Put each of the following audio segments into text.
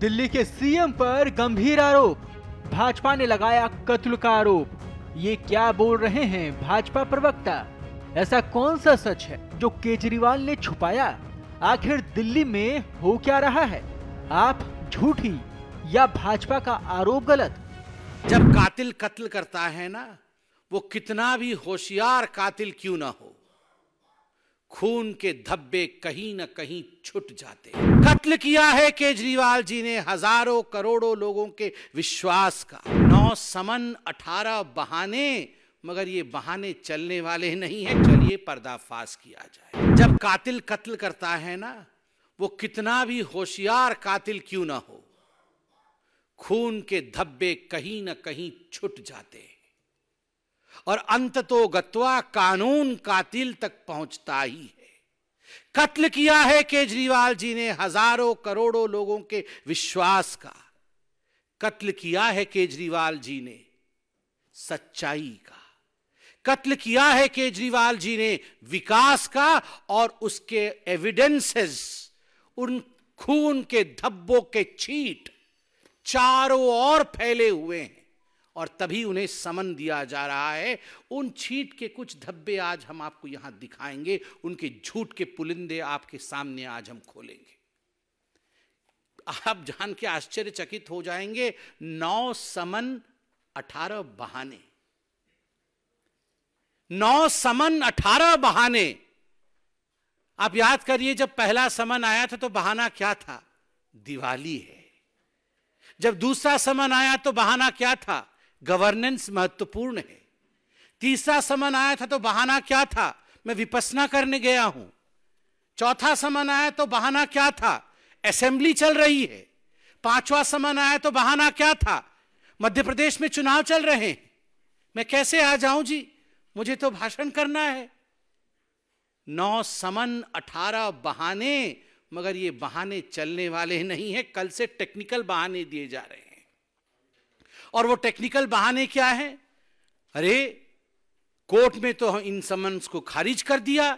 दिल्ली के सीएम पर गंभीर आरोप भाजपा ने लगाया कत्ल का आरोप ये क्या बोल रहे हैं भाजपा प्रवक्ता ऐसा कौन सा सच है जो केजरीवाल ने छुपाया आखिर दिल्ली में हो क्या रहा है आप झूठी या भाजपा का आरोप गलत जब कातिल कत्ल करता है ना वो कितना भी होशियार कातिल क्यों ना हो खून के धब्बे कहीं ना कहीं छुट जाते हैं कत्ल किया है केजरीवाल जी ने हजारों करोड़ों लोगों के विश्वास का नौ समन अठारह बहाने मगर ये बहाने चलने वाले नहीं है चलिए पर्दाफाश किया जाए जब कातिल कत्ल करता है ना वो कितना भी होशियार कातिल क्यों ना हो खून के धब्बे कहीं ना कहीं छुट जाते और अंत तो गत्वा कानून कातिल तक पहुंचता ही है कत्ल किया है केजरीवाल जी ने हजारों करोड़ों लोगों के विश्वास का कत्ल किया है केजरीवाल जी ने सच्चाई का कत्ल किया है केजरीवाल जी ने विकास का और उसके एविडेंसेस उन खून के धब्बों के छीट चारों ओर फैले हुए हैं और तभी उन्हें समन दिया जा रहा है उन छींट के कुछ धब्बे आज हम आपको यहां दिखाएंगे उनके झूठ के पुलिंदे आपके सामने आज हम खोलेंगे आप जान के आश्चर्यचकित हो जाएंगे नौ समन अठारह बहाने नौ समन अठारह बहाने आप याद करिए जब पहला समन आया था तो बहाना क्या था दिवाली है जब दूसरा समन आया तो बहाना क्या था गवर्नेंस महत्वपूर्ण है तीसरा समन आया था तो बहाना क्या था मैं विपसना करने गया हूं चौथा समन आया तो बहाना क्या था असेंबली चल रही है पांचवा समन आया तो बहाना क्या था मध्य प्रदेश में चुनाव चल रहे हैं मैं कैसे आ जाऊं जी मुझे तो भाषण करना है नौ समन अठारह बहाने मगर ये बहाने चलने वाले नहीं है कल से टेक्निकल बहाने दिए जा रहे हैं और वो टेक्निकल बहाने क्या है अरे कोर्ट में तो हम इन समन्स को खारिज कर दिया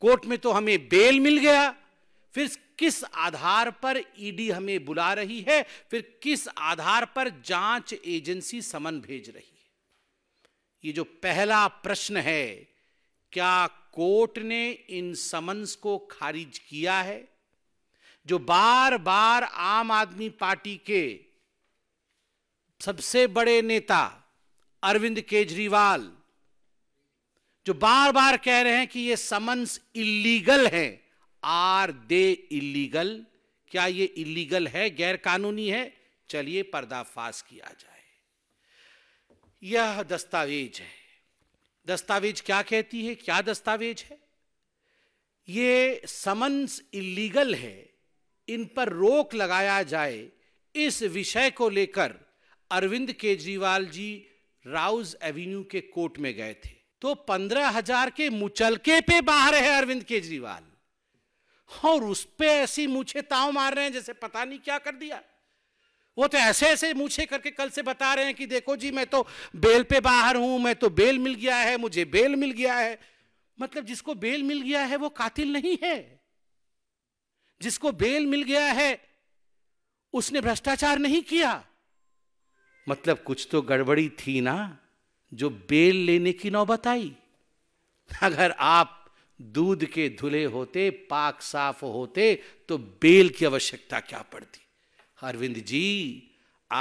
कोर्ट में तो हमें बेल मिल गया फिर किस आधार पर ईडी e हमें बुला रही है फिर किस आधार पर जांच एजेंसी समन भेज रही है ये जो पहला प्रश्न है क्या कोर्ट ने इन समन्स को खारिज किया है जो बार बार आम आदमी पार्टी के सबसे बड़े नेता अरविंद केजरीवाल जो बार बार कह रहे हैं कि ये समन्स इलीगल है आर दे इलीगल क्या ये इलीगल है गैर कानूनी है चलिए पर्दाफाश किया जाए यह दस्तावेज है दस्तावेज क्या कहती है क्या दस्तावेज है ये समन्स इलीगल है इन पर रोक लगाया जाए इस विषय को लेकर अरविंद केजरीवाल जी राउज एवेन्यू के कोर्ट में गए थे तो पंद्रह हजार के मुचलके पे बाहर है अरविंद केजरीवाल और उस पर ऐसी मुछे ताव मार रहे हैं जैसे पता नहीं क्या कर दिया वो तो ऐसे ऐसे मुछे करके कल से बता रहे हैं कि देखो जी मैं तो बेल पे बाहर हूं मैं तो बेल मिल गया है मुझे बेल मिल गया है मतलब जिसको बेल मिल गया है वो कातिल नहीं है जिसको बेल मिल गया है उसने भ्रष्टाचार नहीं किया मतलब कुछ तो गड़बड़ी थी ना जो बेल लेने की नौबत आई अगर आप दूध के धुले होते पाक साफ होते तो बेल की आवश्यकता क्या पड़ती अरविंद जी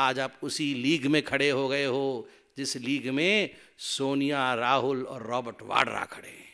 आज आप उसी लीग में खड़े हो गए हो जिस लीग में सोनिया राहुल और रॉबर्ट वाड्रा खड़े हैं